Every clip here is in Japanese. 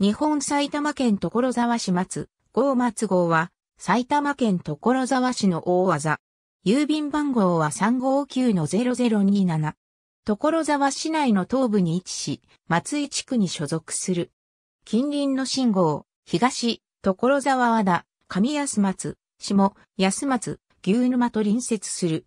日本埼玉県所沢市松、郷松号は、埼玉県所沢市の大技。郵便番号は359の0027。所沢市内の東部に位置し、松井地区に所属する。近隣の信号、東、所沢和田、上安松、下、安松、牛沼と隣接する。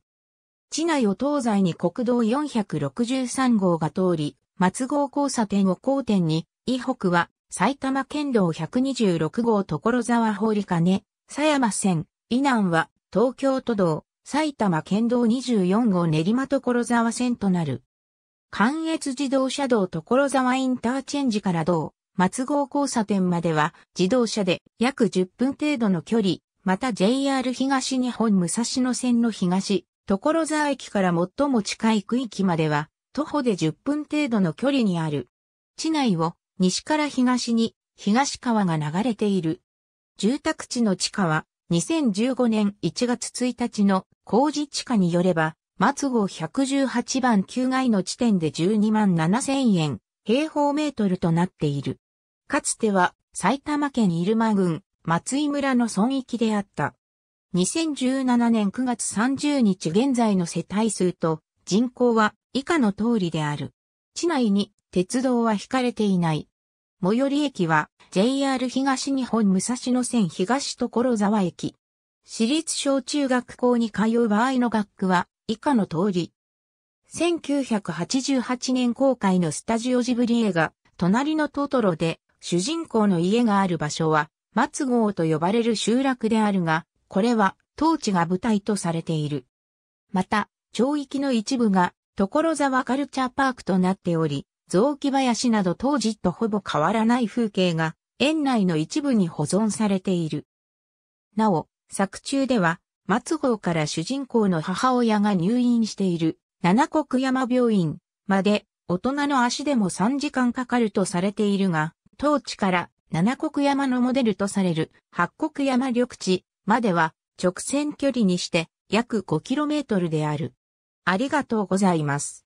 市内を東西に国道463号が通り、松号交差点を交点に、以北は埼玉県道126号所沢堀金、狭山線、以南は、東京都道、埼玉県道24号練馬所沢線となる。関越自動車道所沢インターチェンジから道、松郷交差点までは、自動車で約10分程度の距離、また JR 東日本武蔵野線の東、所沢駅から最も近い区域までは、徒歩で10分程度の距離にある。地内を西から東に東川が流れている。住宅地の地下は2015年1月1日の工事地下によれば、松号118番9階の地点で12万7千円平方メートルとなっている。かつては埼玉県入間郡松井村の村域であった。2017年9月30日現在の世帯数と人口は以下の通りである。地内に鉄道は引かれていない。最寄り駅は JR 東日本武蔵野線東所沢駅。私立小中学校に通う場合の学区は以下の通り。1988年公開のスタジオジブリ映画、隣のトトロで主人公の家がある場所は、松郷と呼ばれる集落であるが、これは当地が舞台とされている。また、町域の一部が所沢カルチャーパークとなっており、雑木林など当時とほぼ変わらない風景が園内の一部に保存されている。なお、作中では、松郷から主人公の母親が入院している七国山病院まで大人の足でも3時間かかるとされているが、当地から七国山のモデルとされる八国山緑地までは直線距離にして約 5km である。ありがとうございます。